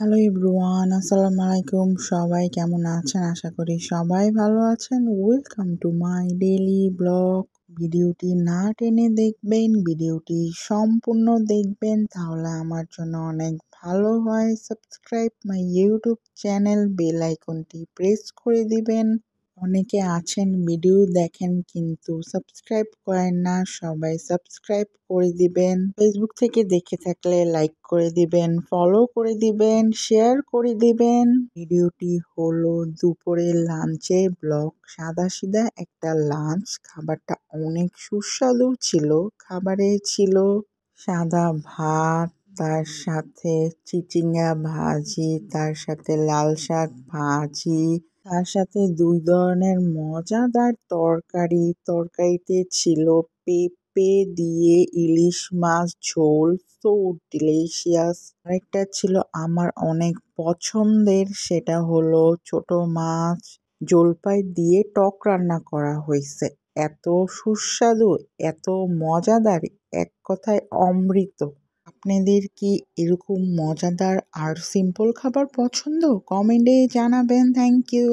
hello ইব্রুয়ান আসসালামু আলাইকুম সবাই কেমন আছেন আশা করি সবাই ভালো আছেন welcome to my daily blog ভিডিওটি না টেনে দেখবেন ভিডিওটি সম্পূর্ণ দেখবেন তাহলে আমার জন্য অনেক ভালো হয় subscribe my YouTube channel bell আইকনটি প্রেস করে দিবেন অনেকে আছেন ভিডিও দেখেন কিন্তু সাবস্ক্রাইব করেন না সবাই সাবস্ক্রাইব করে দিবেন ফেসবুক থেকে দেখে থাকলে লাইক করে দিবেন ফলো করে দিবেন শেয়ার করে দিবেন ভিডিওটি হলো দুপুরে লাঞ্চে ব্লগ সাদা সিধা একটা লাঞ্চ খাবারটা অনেক সুস্বাদু ছিল খাবারে ছিল সাদা ভাত তার সাথে চিচিঙ্গা ভাজি তার সাথে লাল শাক ভাজি তার সাথে দুই ধরনের মজাদার তরকারি তরকারিতে ছিল পেঁপে দিয়ে ইলিশ মাছ ঝোল সো ডিলিশিয়াস আরেকটা ছিল আমার অনেক পছন্দের সেটা হলো ছোট মাছ জলপাই দিয়ে টক রান্না করা হয়েছে এত সুস্বাদু এত মজাদার এক কথায় অমৃত আপনাদের কি এরকম মজাদার আর সিম্পল খাবার পছন্দ কমেন্টে জানাবেন থ্যাংক ইউ